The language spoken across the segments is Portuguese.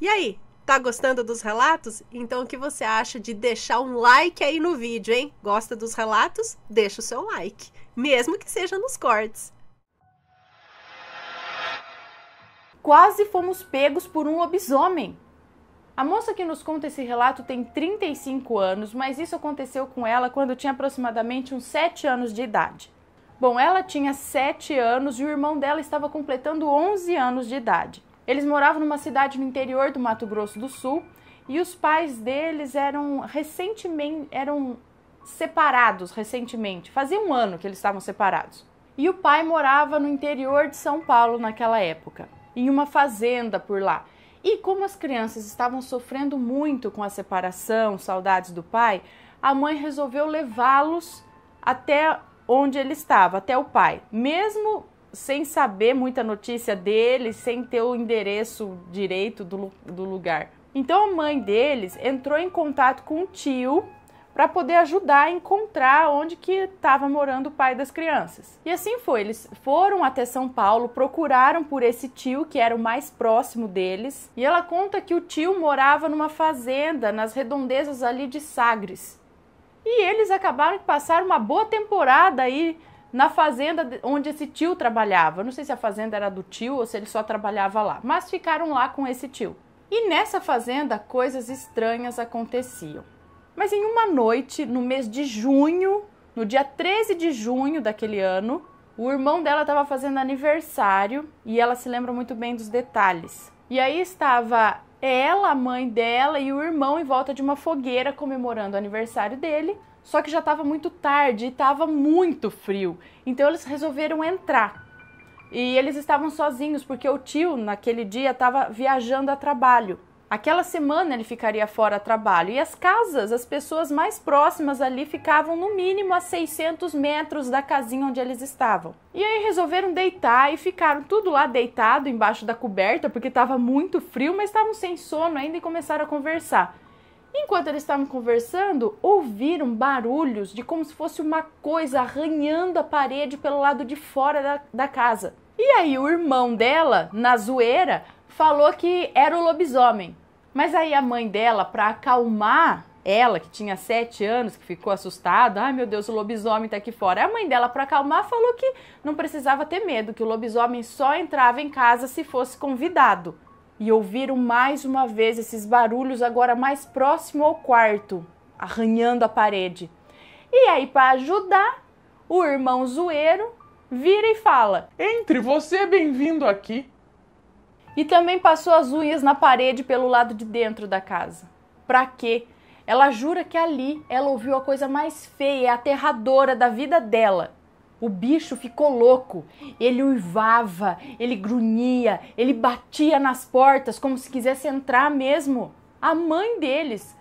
E aí, tá gostando dos relatos? Então o que você acha de deixar um like aí no vídeo, hein? Gosta dos relatos? Deixa o seu like, mesmo que seja nos cortes. Quase fomos pegos por um lobisomem. A moça que nos conta esse relato tem 35 anos, mas isso aconteceu com ela quando tinha aproximadamente uns 7 anos de idade. Bom, ela tinha 7 anos e o irmão dela estava completando 11 anos de idade. Eles moravam numa cidade no interior do Mato Grosso do Sul e os pais deles eram recentemente eram separados recentemente. Fazia um ano que eles estavam separados. E o pai morava no interior de São Paulo naquela época, em uma fazenda por lá. E como as crianças estavam sofrendo muito com a separação, saudades do pai, a mãe resolveu levá-los até onde ele estava, até o pai, mesmo sem saber muita notícia dele, sem ter o endereço direito do, do lugar. Então a mãe deles entrou em contato com o tio para poder ajudar a encontrar onde que estava morando o pai das crianças. E assim foi, eles foram até São Paulo, procuraram por esse tio que era o mais próximo deles, e ela conta que o tio morava numa fazenda nas redondezas ali de Sagres. E eles acabaram de passar uma boa temporada aí na fazenda onde esse tio trabalhava. não sei se a fazenda era do tio ou se ele só trabalhava lá, mas ficaram lá com esse tio. E nessa fazenda coisas estranhas aconteciam. Mas em uma noite, no mês de junho, no dia 13 de junho daquele ano, o irmão dela estava fazendo aniversário e ela se lembra muito bem dos detalhes. E aí estava ela, a mãe dela e o irmão em volta de uma fogueira comemorando o aniversário dele. Só que já estava muito tarde e estava muito frio. Então eles resolveram entrar. E eles estavam sozinhos porque o tio naquele dia estava viajando a trabalho. Aquela semana ele ficaria fora a trabalho e as casas, as pessoas mais próximas ali ficavam no mínimo a 600 metros da casinha onde eles estavam. E aí resolveram deitar e ficaram tudo lá deitado embaixo da coberta porque estava muito frio, mas estavam sem sono ainda e começaram a conversar. Enquanto eles estavam conversando, ouviram barulhos de como se fosse uma coisa arranhando a parede pelo lado de fora da, da casa. E aí o irmão dela, na zoeira, falou que era o lobisomem. Mas aí a mãe dela, para acalmar ela, que tinha sete anos, que ficou assustada, ai meu Deus, o lobisomem tá aqui fora. A mãe dela, para acalmar, falou que não precisava ter medo, que o lobisomem só entrava em casa se fosse convidado e ouviram mais uma vez esses barulhos, agora mais próximo ao quarto, arranhando a parede. E aí, para ajudar, o irmão zoeiro vira e fala: Entre, você é bem-vindo aqui. E também passou as unhas na parede pelo lado de dentro da casa. Pra quê? Ela jura que ali ela ouviu a coisa mais feia e aterradora da vida dela. O bicho ficou louco. Ele uivava, ele grunhia, ele batia nas portas como se quisesse entrar mesmo. A mãe deles,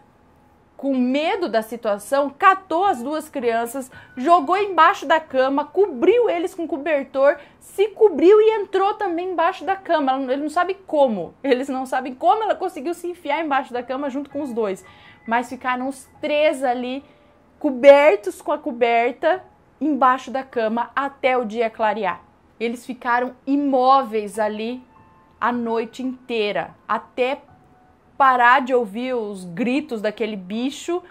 com medo da situação, catou as duas crianças, jogou embaixo da cama, cobriu eles com cobertor, se cobriu e entrou também embaixo da cama. Ele não sabe como. Eles não sabem como ela conseguiu se enfiar embaixo da cama junto com os dois. Mas ficaram os três ali cobertos com a coberta embaixo da cama até o dia clarear. Eles ficaram imóveis ali a noite inteira, até parar de ouvir os gritos daquele bicho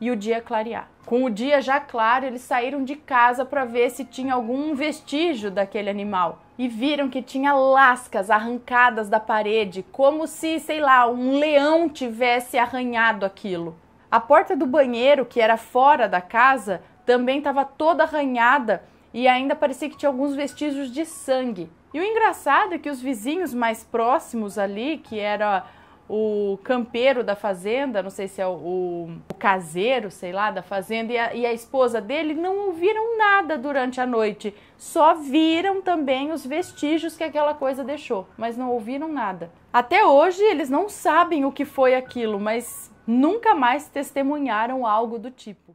e o dia clarear. Com o dia já claro, eles saíram de casa para ver se tinha algum vestígio daquele animal e viram que tinha lascas arrancadas da parede, como se, sei lá, um leão tivesse arranhado aquilo. A porta do banheiro, que era fora da casa, também estava toda arranhada e ainda parecia que tinha alguns vestígios de sangue. E o engraçado é que os vizinhos mais próximos ali, que era o campeiro da fazenda, não sei se é o, o, caseiro, sei lá, da fazenda, e a, e a, esposa dele não ouviram nada durante a noite. Só viram também os vestígios que aquela coisa deixou, mas não ouviram nada. Até hoje eles não sabem o que foi aquilo, mas nunca mais testemunharam algo do tipo.